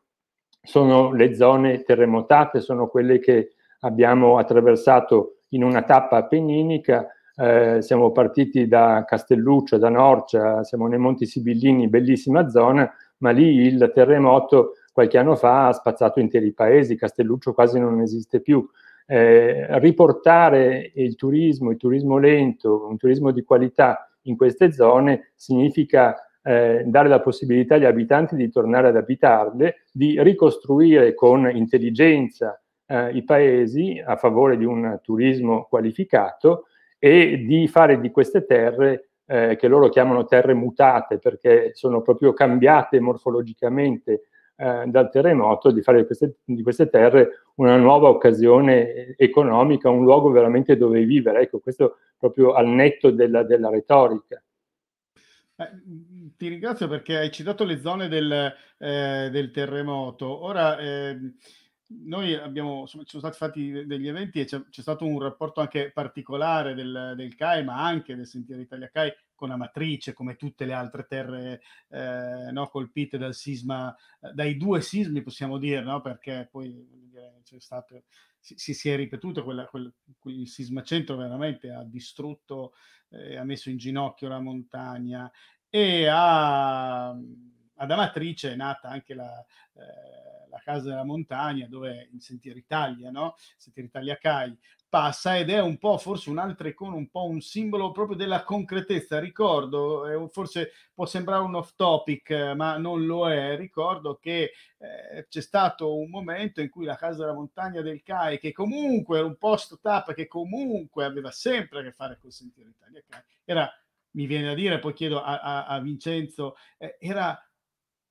sono le zone terremotate, sono quelle che abbiamo attraversato in una tappa appenninica, eh, siamo partiti da Castelluccio, da Norcia, siamo nei Monti Sibillini, bellissima zona, ma lì il terremoto qualche anno fa ha spazzato interi paesi, Castelluccio quasi non esiste più. Eh, riportare il turismo, il turismo lento, un turismo di qualità in queste zone significa eh, dare la possibilità agli abitanti di tornare ad abitarle, di ricostruire con intelligenza eh, i paesi a favore di un turismo qualificato e di fare di queste terre eh, che loro chiamano terre mutate perché sono proprio cambiate morfologicamente eh, dal terremoto, di fare di queste, di queste terre una nuova occasione economica, un luogo veramente dove vivere. Ecco, questo proprio al netto della, della retorica. Eh, mm, ti ringrazio perché hai citato le zone del, eh, del terremoto. Ora, eh, noi abbiamo, insomma, ci sono stati fatti degli eventi e c'è, stato un rapporto anche particolare del, del CAI, ma anche del Sentiero Italia CAI con Amatrice, come tutte le altre terre eh, no, colpite dal sisma, eh, dai due sismi possiamo dire, no? perché poi c'è stato, si, si, è ripetuto quella, quel, il sisma centro veramente ha distrutto, eh, ha messo in ginocchio la montagna e ha ad Amatrice è nata anche la, eh, la, Casa della Montagna, dove in Sentieri Italia, no? Sentieri Italia CAI, passa ed è un po' forse un'altra icona, un po' un simbolo proprio della concretezza. Ricordo, forse può sembrare un off topic, eh, ma non lo è. Ricordo che eh, c'è stato un momento in cui la Casa della Montagna del CAI, che comunque era un posto tap, che comunque aveva sempre a che fare col Sentiero Italia CAI, era, mi viene a dire, poi chiedo a, a, a Vincenzo, eh, era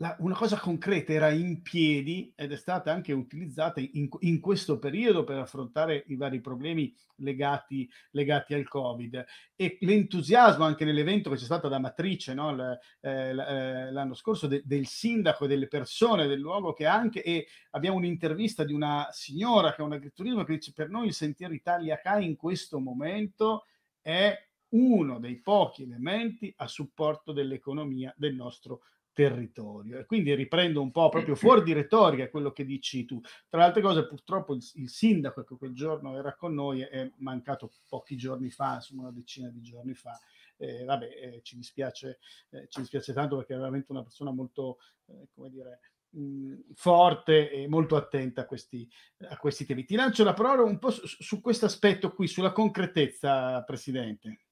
la, una cosa concreta era in piedi ed è stata anche utilizzata in, in questo periodo per affrontare i vari problemi legati, legati, al Covid e l'entusiasmo anche nell'evento che c'è stato da Matrice no? L, eh, eh l'anno scorso de, del sindaco e delle persone del luogo che anche e abbiamo un'intervista di una signora che è un agriturismo che dice per noi il sentiero Italia CAI in questo momento è uno dei pochi elementi a supporto dell'economia del nostro paese territorio. E quindi riprendo un po' proprio fuori di retorica quello che dici tu. Tra le altre cose, purtroppo il, il sindaco che ecco, quel giorno era con noi è mancato pochi giorni fa, insomma una decina di giorni fa. Eh, vabbè, eh, ci, dispiace, eh, ci dispiace tanto perché è veramente una persona molto, eh, come dire, mh, forte e molto attenta a questi, a questi temi. Ti lancio la parola un po' su, su questo aspetto qui, sulla concretezza, Presidente.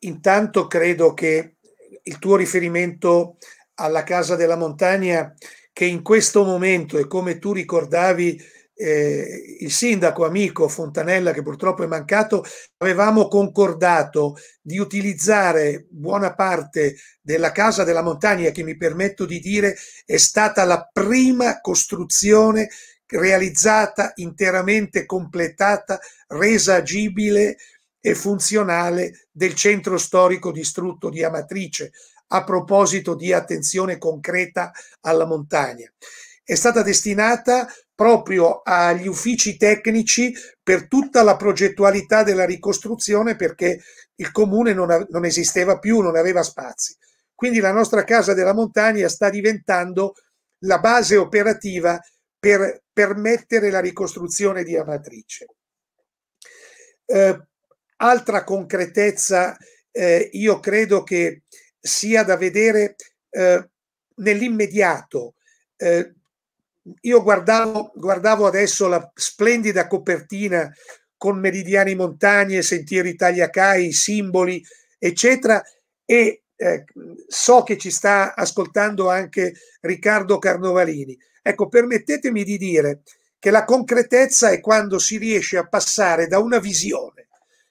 intanto credo che il tuo riferimento alla Casa della Montagna, che in questo momento, e come tu ricordavi, eh, il sindaco amico Fontanella, che purtroppo è mancato, avevamo concordato di utilizzare buona parte della Casa della Montagna, che mi permetto di dire è stata la prima costruzione realizzata, interamente completata, resa agibile e funzionale del centro storico distrutto di Amatrice a proposito di attenzione concreta alla montagna. È stata destinata proprio agli uffici tecnici per tutta la progettualità della ricostruzione perché il comune non, non esisteva più, non aveva spazi. Quindi la nostra casa della montagna sta diventando la base operativa per permettere la ricostruzione di Amatrice. Eh, Altra concretezza eh, io credo che sia da vedere eh, nell'immediato. Eh, io guardavo, guardavo adesso la splendida copertina con meridiani montagne, sentieri Italiacai, simboli, eccetera, e eh, so che ci sta ascoltando anche Riccardo Carnovalini. Ecco, permettetemi di dire che la concretezza è quando si riesce a passare da una visione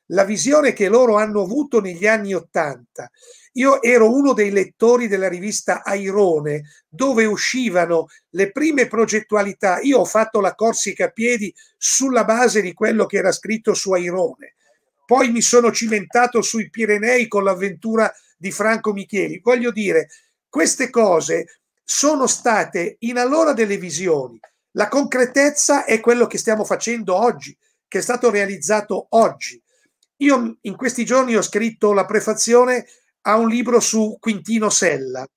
la visione che loro hanno avuto negli anni Ottanta. Io ero uno dei lettori della rivista Airone, dove uscivano le prime progettualità. Io ho fatto la Corsica a piedi sulla base di quello che era scritto su Airone. Poi mi sono cimentato sui Pirenei con l'avventura di Franco Micheli. Voglio dire, queste cose sono state in allora delle visioni. La concretezza è quello che stiamo facendo oggi, che è stato realizzato oggi. Io in questi giorni ho scritto la prefazione a un libro su Quintino Sella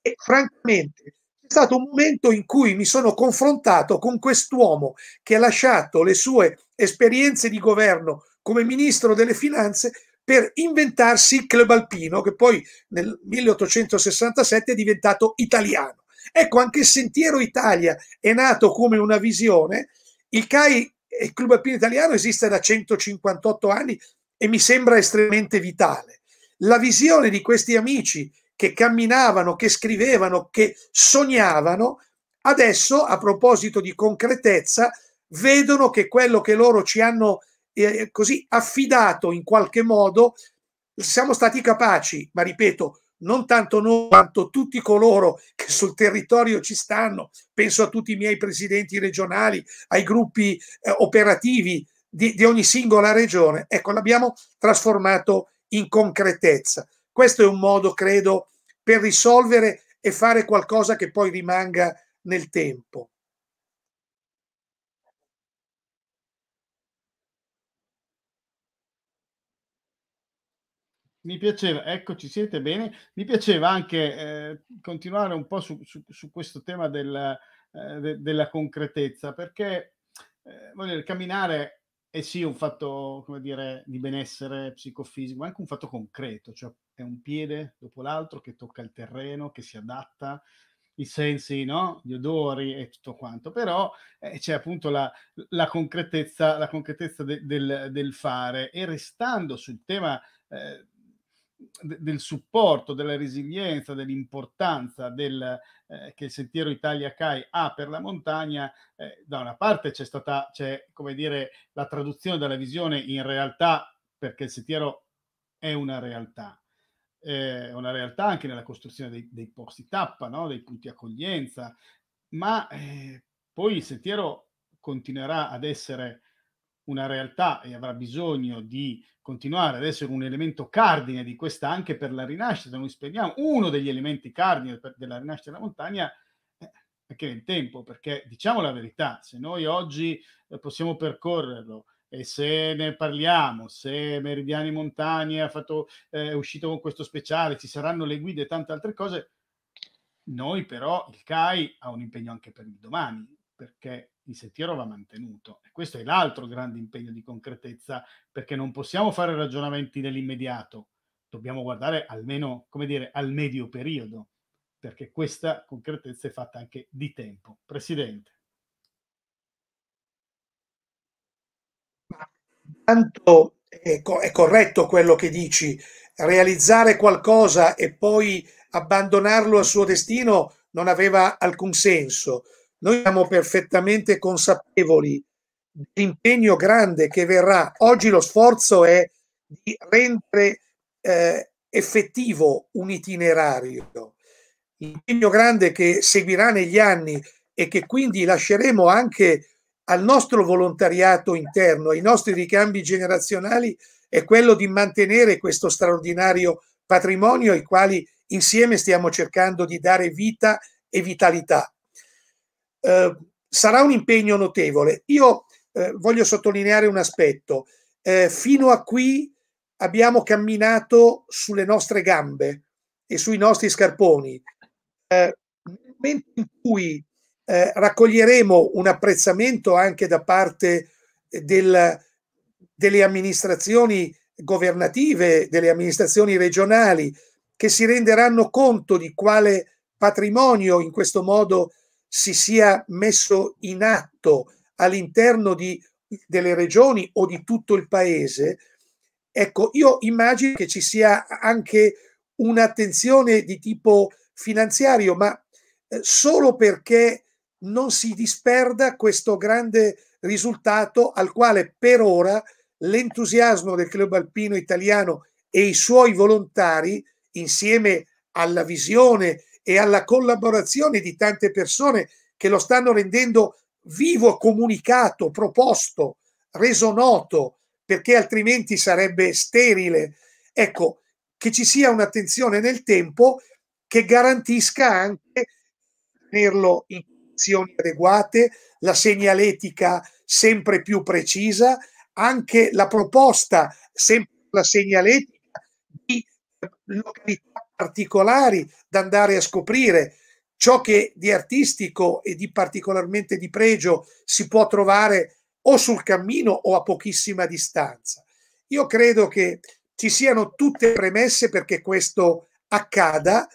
e francamente è stato un momento in cui mi sono confrontato con quest'uomo che ha lasciato le sue esperienze di governo come ministro delle finanze per inventarsi il club alpino che poi nel 1867 è diventato italiano. Ecco, anche il Sentiero Italia è nato come una visione, il CAI il Club Alpino Italiano esiste da 158 anni e mi sembra estremamente vitale. La visione di questi amici che camminavano, che scrivevano, che sognavano, adesso a proposito di concretezza, vedono che quello che loro ci hanno eh, così affidato in qualche modo, siamo stati capaci, ma ripeto, non tanto noi quanto tutti coloro che sul territorio ci stanno, penso a tutti i miei presidenti regionali, ai gruppi eh, operativi di, di, ogni singola regione, ecco, l'abbiamo trasformato in concretezza. Questo è un modo, credo, per risolvere e fare qualcosa che poi rimanga nel tempo. mi piaceva, eccoci, siete bene, mi piaceva anche eh, continuare un po' su, su, su questo tema del, eh, de, della concretezza, perché eh, voglio dire, camminare è sì un fatto, come dire, di benessere psicofisico, ma anche un fatto concreto, cioè è un piede dopo l'altro che tocca il terreno, che si adatta, i sensi, no? gli odori e tutto quanto, però eh, c'è appunto la, la, concretezza, la concretezza de, del, del, fare e restando sul tema eh, del supporto, della resilienza, dell'importanza del, eh, che il Sentiero Italia CAI ha per la montagna, eh, da una parte c'è stata, c'è come dire, la traduzione della visione in realtà, perché il sentiero è una realtà, eh, una realtà anche nella costruzione dei, dei posti tappa, no? dei punti accoglienza, ma eh, poi il sentiero continuerà ad essere una realtà e avrà bisogno di continuare ad essere un elemento cardine di questa anche per la rinascita, noi speriamo, uno degli elementi cardine per, della rinascita della montagna eh, è che è tempo, perché diciamo la verità, se noi oggi eh, possiamo percorrerlo e se ne parliamo, se Meridiani Montagni ha fatto, eh, è uscito con questo speciale, ci saranno le guide e tante altre cose, noi però il CAI ha un impegno anche per il domani, perché il sentiero va mantenuto. E questo è l'altro grande impegno di concretezza, perché non possiamo fare ragionamenti nell'immediato, dobbiamo guardare almeno, come dire, al medio periodo, perché questa concretezza è fatta anche di tempo. Presidente. Tanto è, co è corretto quello che dici, realizzare qualcosa e poi abbandonarlo al suo destino non aveva alcun senso noi siamo perfettamente consapevoli dell'impegno grande che verrà. Oggi lo sforzo è di rendere eh, effettivo un itinerario. L'impegno grande che seguirà negli anni e che quindi lasceremo anche al nostro volontariato interno, ai nostri ricambi generazionali, è quello di mantenere questo straordinario patrimonio ai quali insieme stiamo cercando di dare vita e vitalità. Ehm, sarà un impegno notevole. Io eh, voglio sottolineare un aspetto. Eh, fino a qui abbiamo camminato sulle nostre gambe e sui nostri scarponi. Eh, nel momento in cui eh, raccoglieremo un apprezzamento anche da parte del, delle amministrazioni governative, delle amministrazioni regionali, che si renderanno conto di quale patrimonio in questo modo si sia messo in atto all'interno di, delle regioni o di tutto il paese, ecco, io immagino che ci sia anche un'attenzione di tipo finanziario, ma eh, solo perché non si disperda questo grande risultato al quale per ora l'entusiasmo del club alpino italiano e i suoi volontari, insieme alla visione e alla collaborazione di tante persone che lo stanno rendendo vivo, comunicato, proposto, reso noto, perché altrimenti sarebbe sterile. Ecco, che ci sia un'attenzione nel tempo che garantisca anche tenerlo in condizioni adeguate, la segnaletica sempre più precisa, anche la proposta sempre la segnaletica di località particolari da andare a scoprire, ciò che di artistico e di particolarmente di pregio si può trovare o sul cammino o a pochissima distanza. Io credo che ci siano tutte premesse perché questo accada.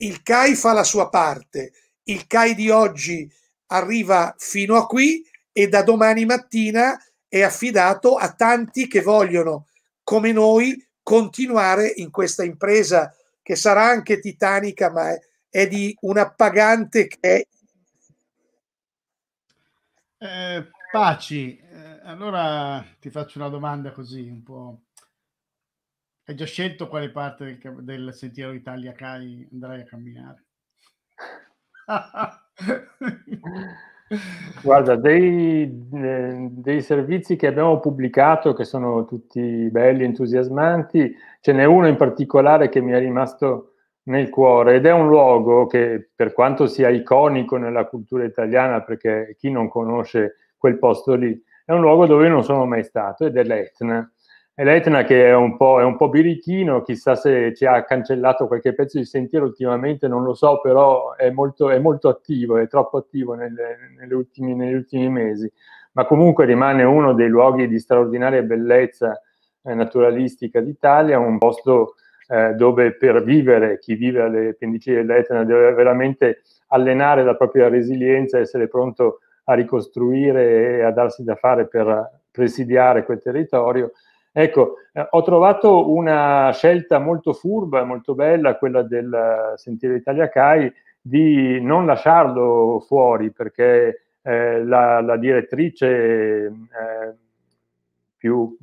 Il CAI fa la sua parte, il CAI di oggi arriva fino a qui e da domani mattina è affidato a tanti che vogliono, come noi, continuare in questa impresa che sarà anche titanica, ma è, è di un appagante che è... Eh, Paci, eh, allora ti faccio una domanda così un po'. Hai già scelto quale parte del, del sentiero Italia Cai andrai a camminare? Guarda, dei, eh, dei, servizi che abbiamo pubblicato, che sono tutti belli, entusiasmanti, ce n'è uno in particolare che mi è rimasto nel cuore ed è un luogo che, per quanto sia iconico nella cultura italiana, perché chi non conosce quel posto lì, è un luogo dove non sono mai stato ed è l'Etna. E l'Etna che è un, po', è un po' birichino, chissà se ci ha cancellato qualche pezzo di sentiero ultimamente, non lo so, però è molto, è molto attivo, è troppo attivo nelle, nelle ultimi, negli ultimi mesi. Ma comunque rimane uno dei luoghi di straordinaria bellezza eh, naturalistica d'Italia, un posto eh, dove per vivere, chi vive alle pendici dell'Etna deve veramente allenare la propria resilienza, essere pronto a ricostruire e a darsi da fare per presidiare quel territorio Ecco, eh, ho trovato una scelta molto furba, molto bella, quella del eh, Sentiero Italia CAI, di non lasciarlo fuori perché eh, la, la, direttrice eh, più,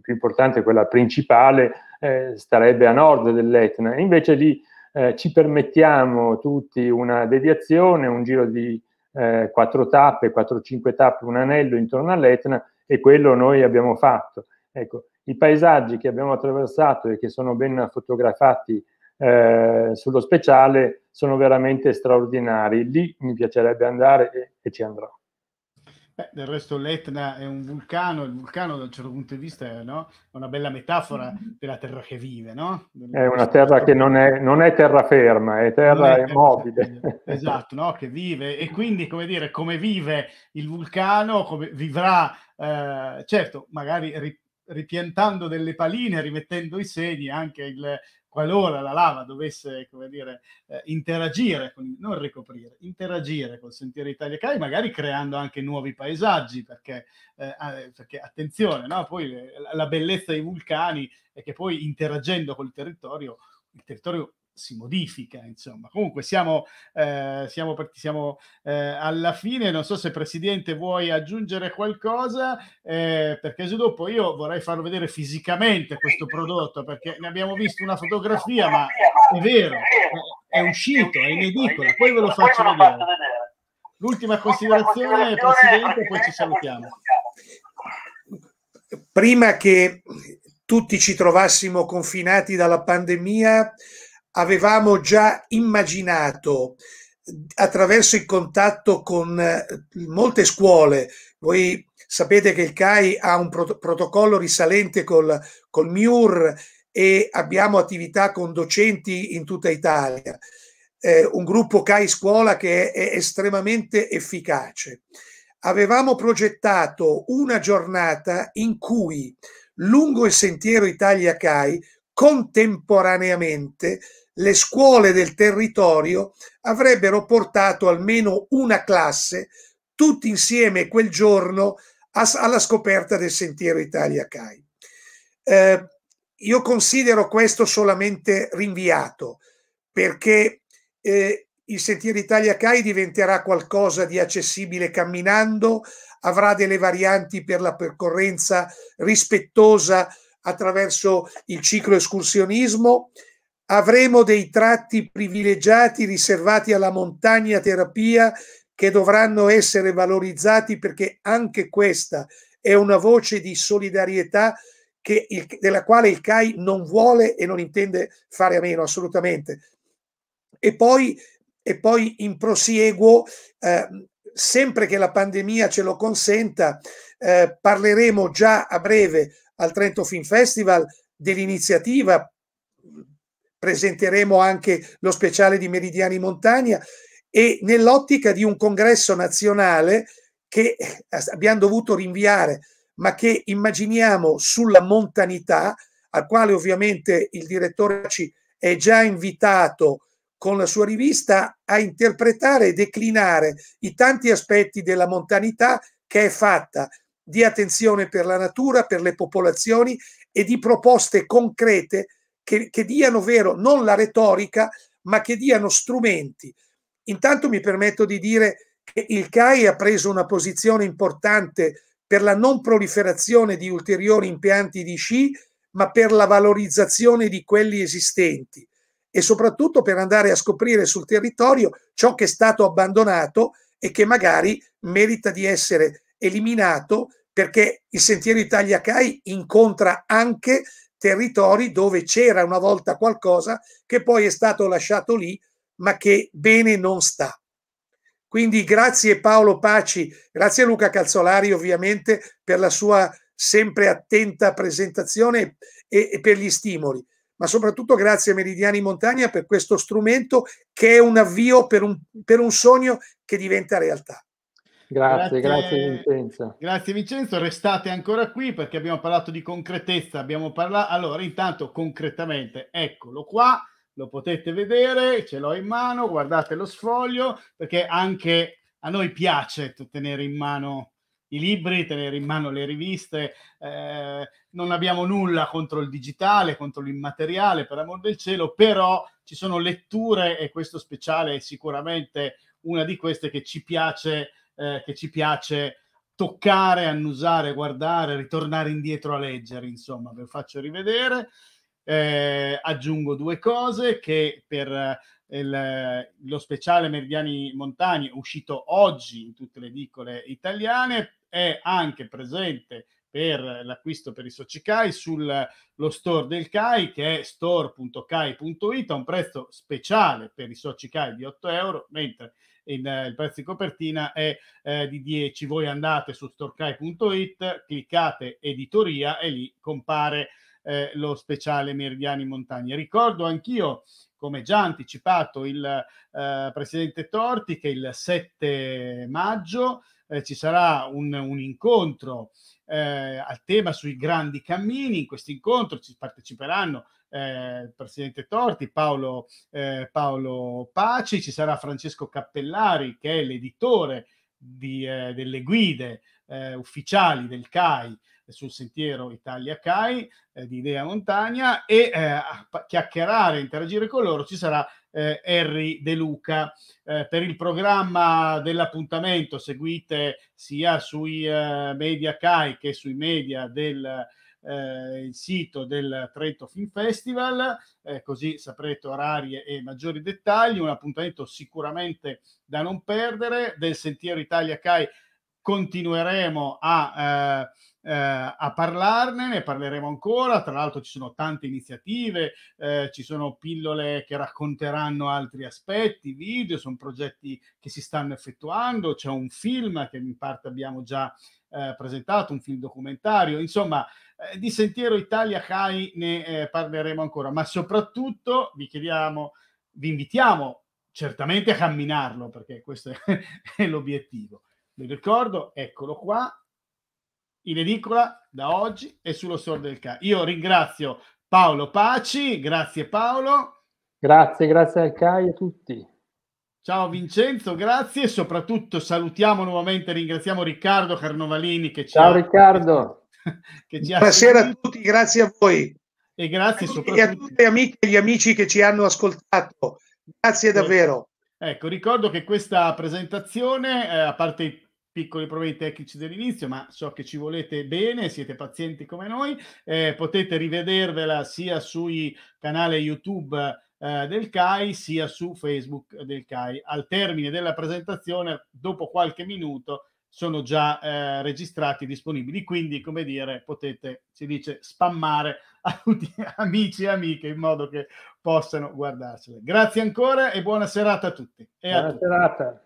più, importante, quella principale, eh, starebbe a nord dell'Etna. Invece lì eh, ci permettiamo tutti una deviazione, un giro di quattro tappe, 4-5 tappe, un anello intorno all'Etna e quello noi abbiamo fatto. Ecco, i paesaggi che abbiamo attraversato e che sono ben fotografati eh, sullo speciale sono veramente straordinari. Lì mi piacerebbe andare e, e ci andrò. Beh, del resto l'Etna è un vulcano, il vulcano da un certo punto di vista è una bella metafora della mm-hmm. terra che vive, no? È una terra che non è, non è terraferma, è terra è immobile. Terra, esatto, no? che vive e quindi come dire, come vive il vulcano, come vivrà, eh, certo, magari ripiantando delle paline, rimettendo i segni anche il, qualora la lava dovesse, come dire, eh, interagire, con, non ricoprire, interagire col sentiero Italia-Cai, magari creando anche nuovi paesaggi, perché, eh, perché attenzione, no? poi la bellezza dei vulcani è che poi interagendo col territorio, il territorio si modifica, insomma. Comunque siamo, eh, siamo, siamo eh, alla fine, non so se Presidente vuoi aggiungere qualcosa, eh, perché se dopo io vorrei farlo vedere fisicamente questo prodotto, perché ne abbiamo visto una fotografia, ma è vero, è, uscito, è in edicola, poi ve lo faccio vedere. L'ultima considerazione, Presidente, e poi ci salutiamo. Prima che tutti ci trovassimo confinati dalla pandemia, avevamo già immaginato attraverso il contatto con eh, molte scuole. Voi sapete che il CAI ha un prot protocollo risalente col, col MIUR e abbiamo attività con docenti in tutta Italia. Eh, un gruppo CAI Scuola che è, è estremamente efficace. Avevamo progettato una giornata in cui lungo il sentiero Italia CAI contemporaneamente le scuole del territorio avrebbero portato almeno una classe tutti insieme quel giorno alla scoperta del sentiero Italia CAI. Eh, io considero questo solamente rinviato perché eh, il sentiero Italia CAI diventerà qualcosa di accessibile camminando, avrà delle varianti per la percorrenza rispettosa attraverso il ciclo escursionismo avremo dei tratti privilegiati riservati alla montagna terapia che dovranno essere valorizzati perché anche questa è una voce di solidarietà il, della quale il CAI non vuole e non intende fare a meno assolutamente. E poi, e poi in prosieguo, eh, sempre che la pandemia ce lo consenta, eh, parleremo già a breve al Trento Film Festival dell'iniziativa presenteremo anche lo speciale di Meridiani Montagna e nell'ottica di un congresso nazionale che eh, abbiamo dovuto rinviare, ma che immaginiamo sulla montanità, al quale ovviamente il direttore ci è già invitato con la sua rivista a interpretare e declinare i tanti aspetti della montanità che è fatta di attenzione per la natura, per le popolazioni e di proposte concrete che, che diano vero non la retorica, ma che diano strumenti. Intanto mi permetto di dire che il CAI ha preso una posizione importante per la non proliferazione di ulteriori impianti di sci, ma per la valorizzazione di quelli esistenti e soprattutto per andare a scoprire sul territorio ciò che è stato abbandonato e che magari merita di essere eliminato perché il Sentiero Italia CAI incontra anche territori dove c'era una volta qualcosa che poi è stato lasciato lì, ma che bene non sta. Quindi grazie Paolo Paci, grazie Luca Calzolari ovviamente per la sua sempre attenta presentazione e, e per gli stimoli, ma soprattutto grazie a Meridiani Montagna per questo strumento che è un avvio per un, per un sogno che diventa realtà. Grazie, grazie, grazie, Vincenzo. Grazie Vincenzo, restate ancora qui perché abbiamo parlato di concretezza, abbiamo parlato... Allora, intanto concretamente, eccolo qua, lo potete vedere, ce l'ho in mano, guardate lo sfoglio, perché anche a noi piace tenere in mano i libri, tenere in mano le riviste, eh, non abbiamo nulla contro il digitale, contro l'immateriale, per amor del cielo, però ci sono letture e questo speciale è sicuramente una di queste che ci piace eh, che ci piace toccare, annusare, guardare, ritornare indietro a leggere, insomma, ve lo faccio rivedere. Eh, aggiungo due cose che per eh, il, lo speciale Meridiani Montani, uscito oggi in tutte le edicole italiane è anche presente per l'acquisto per i soci CAI sullo store del CAI che è store.cai.it a un prezzo speciale per i soci CAI di 8 euro mentre il, eh, il prezzo di copertina è eh, di 10. Voi andate su storcai.it, cliccate editoria e lì compare eh, lo speciale Meridiani Montagna. Ricordo anch'io, come già anticipato il eh, presidente Torti, che il 7 maggio eh, ci sarà un, un incontro eh, al tema sui grandi cammini. In questo incontro ci parteciperanno eh, il presidente Torti, Paolo, eh, Paolo, Paci, ci sarà Francesco Cappellari che è l'editore di, eh, delle guide eh, ufficiali del CAI sul sentiero Italia CAI eh, di Idea Montagna e eh, a chiacchierare, interagire con loro ci sarà eh, Harry De Luca. Eh, per il programma dell'appuntamento seguite sia sui eh, media CAI che sui media del, eh, il sito del Trento Film Festival, eh, così saprete orari e maggiori dettagli. Un appuntamento sicuramente da non perdere. Del Sentiero Italia CAI continueremo a... Eh, eh, a parlarne, ne parleremo ancora, tra l'altro ci sono tante iniziative, eh, ci sono pillole che racconteranno altri aspetti, video, sono progetti che si stanno effettuando, c'è un film che in parte abbiamo già eh, presentato, un film documentario, insomma eh, di Sentiero Italia CAI ne eh, parleremo ancora, ma soprattutto vi chiediamo, vi invitiamo certamente a camminarlo perché questo è, è l'obiettivo. Vi ricordo, eccolo qua, in edicola da oggi e sullo store del CA. Io ringrazio Paolo Paci, grazie Paolo. Grazie, grazie al CAI e a tutti. Ciao Vincenzo, grazie e soprattutto salutiamo nuovamente, ringraziamo Riccardo Carnovalini che ci Ciao ha... Riccardo. Che ci Buonasera a tutti, grazie a voi. E grazie a soprattutto... E a tutte le amiche e gli amici che ci hanno ascoltato. Grazie davvero. Ecco, ricordo che questa presentazione, eh, a parte piccoli problemi tecnici dell'inizio, ma so che ci volete bene, siete pazienti come noi. Eh, potete rivedervela sia sul canale YouTube eh, del CAI sia su Facebook del CAI. Al termine della presentazione, dopo qualche minuto, sono già eh, registrati e disponibili, quindi come dire potete, si dice, spammare a tutti amici e amiche in modo che possano guardarsele. Grazie ancora e buona serata a tutti. buona a tutti. serata.